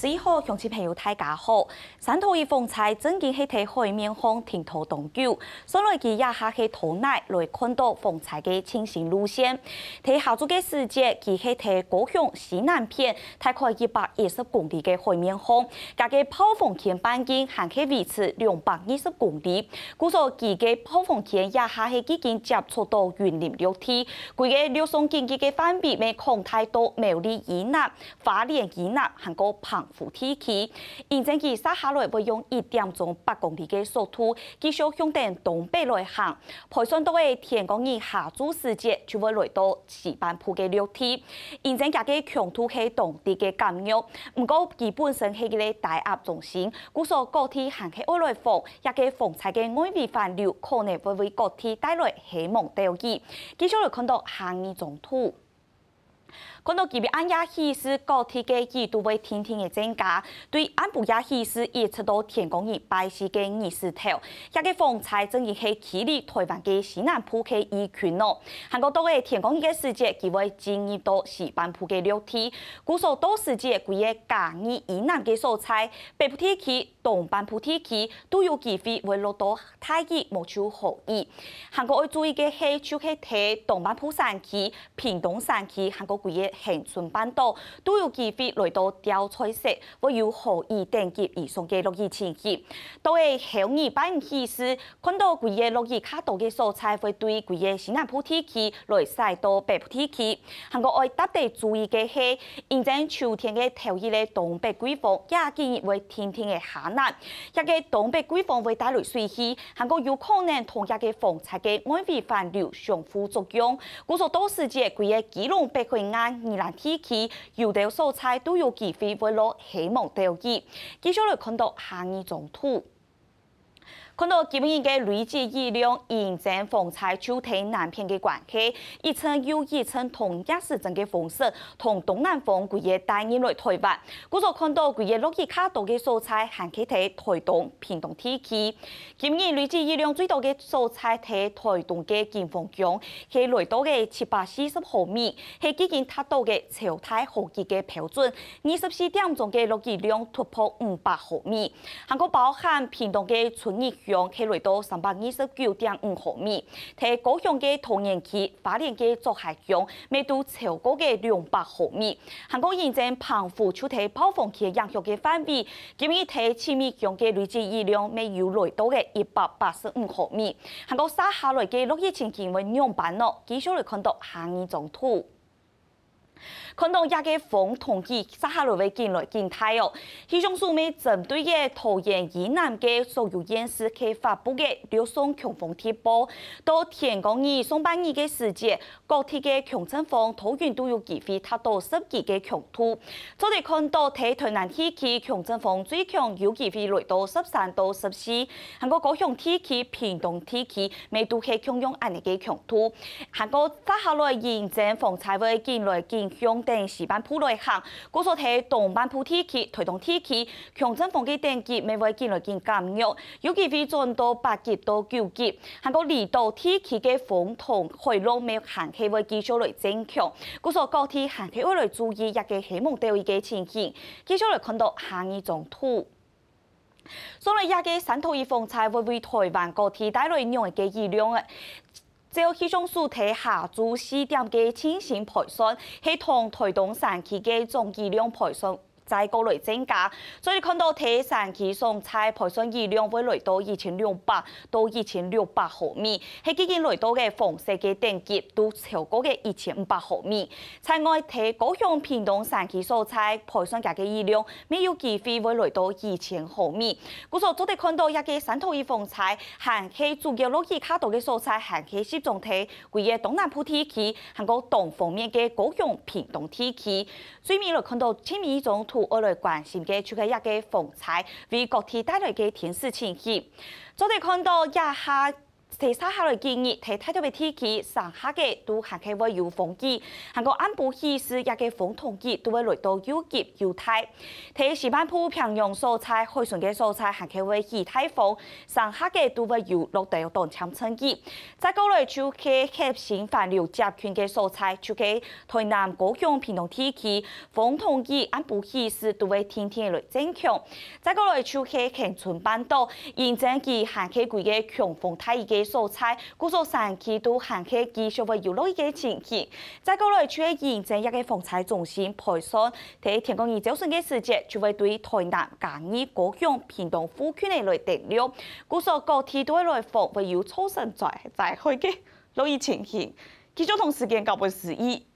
四号，乡亲朋友大家好。汕头的凤采正经系睇海面风、停头同桥。所以，伊一下去睇奶来看到凤采的清新路线。睇下组嘅时界，佢系睇高雄西南片，大概一百二十公里嘅海面风，佢嘅抛风线半径限系维持两百二十公里。故说，佢嘅抛风线一下去已经接触到云林六体，佢嘅流双经济嘅范围，咪扩太多苗栗以南、花莲以南，韩个澎。伏天气，迎战机洒下来，要用一点钟八公里的速度，继续向东北来行。台山到的天公园下注时节，就会来到石板铺的楼梯。迎战家嘅强突起，当地的减弱，不过基本上系个大压中心，故说各地行起乌来风，也给风彩的外围环流，可能会为各地带来希望得气。继续来看到下日总图。看到今日安夜，西是高铁嘅热度会天天的增加。对安布夜西是一直到天宫热拜是嘅二石条，遐个风采正系起立台湾的西南扑克一拳咯。韩国多个天宫嘅世界，佮会进入多西半坡的秋天。古所多时节几个假日以南嘅蔬菜，北部地区、东半部地区都有机会会落到太阳目照和热。韩国要注意的系就去天东半坡山区、屏东山区韩国。几个乡村半岛，都有机会来到雕彩色，不有何以訂結而上嘅落雨天氣，都会響而班起時，看到几个落雨卡度嘅蔬菜，会对几个西南部天气来晒到北部天气。韩国爱特別注意嘅系现在秋天嘅头一咧东北季风也建议会天天嘅下冷。一个东北季风会带来水气，韩国有可能同一个风采嘅安徽反流相互作用，故说導时节，几个基隆北困。安、寒兰天气，油掉蔬菜都有机会会落希望掉熱。接下来看到下一张图。看到今年嘅累计雨量，沿镇凤彩丘顶南片嘅关系，一层又一层同样是阵嘅风盛，同东南风规日带引来台湾。继续看到规日落雨卡多嘅蔬菜，还去睇台东、屏东天气。今年累计雨量最多嘅蔬菜睇台东嘅金凤乡，系来到嘅七百四十毫米，系今近达到嘅常态雨季嘅标准。二十四点钟嘅落雨量突破五百毫米，韩国包含屏东嘅春日。强起来到三百二十九点五毫米，提高雄嘅去年同期发电计最大强，度超过高两百毫米。韩国验证棚户区体暴风雨影响嘅范围，今日体七米强嘅累计雨量，每有来到嘅一百八十五毫米。韩国山下雷嘅落雨情情为两百咯，继续来看到下二张图。看到亚嘅风统计，三哈落会进来进台哦。气象数门针对嘅台湾以南嘅所有县市，去发布嘅六种强风贴布。到天公二、上班二嘅时节，各地嘅强阵风普遍都有机会达到十级嘅强度。昨日看到台东南天气强阵风最强有机会来到十三到十四。韩国各项天气、偏东天气，未都系强用安尼嘅强度。韩国三哈落延长风才会进来进。强台风“普拉提”行，古所提动版普天气推动天气，强震风机等级每位几来几减弱，有机会转到八级到九级，韩国二度天气嘅风同海浪每微咸气微继续来增强，古所各地咸气会来注意一个希望到一嘅情形，继续来看到下一种图。所以，亚加汕头一方才会为台湾各地带来两加雨量个。只有气种数据下注试点的渐进培训，系统推动三期的总计量培训。在高来增加，所以看到台山區蔬菜培训量雨量會到二千六百到二千六百毫米，係几件来到嘅豐水嘅等级都超过嘅一千五百毫米。此外，台高用平洞山區蔬菜培训价嘅雨量没有机会会来到二千毫米。故所，昨日看到一个汕头一方菜，行去珠江落去卡大嘅蔬菜，行去攝像体，贵嘅东南部地區，含個东方面嘅高用平洞天气。水面来看到千米種土。我来关心嘅叙利一嘅风采，为国天带来嘅天时情意。昨天看到亚哈。台三下来建议，提太多的天气上下个都还可以有风机，韩国安部起始也个风天，都会来到有急有台。提西半部平用蔬菜、高顺的蔬菜还可以有台风，上下个都会有热带到强阵雨。再过来就去黑线反流接群的蔬菜，就去台南高雄平阳天气风天，安部起始都会天天来增强。再过来就去恒春半岛，现正系还系贵嘅强风天气。素菜，古所山区都行许技就会有落一个情形。再过来出现一个风采中心，扩散，伫天公二周顺嘅时节，就会对台南、嘉义、高雄屏东副区内来登陆。古说各地都会来访，会有超神在在去嘅落雨情形。其中同时间，较闻是伊。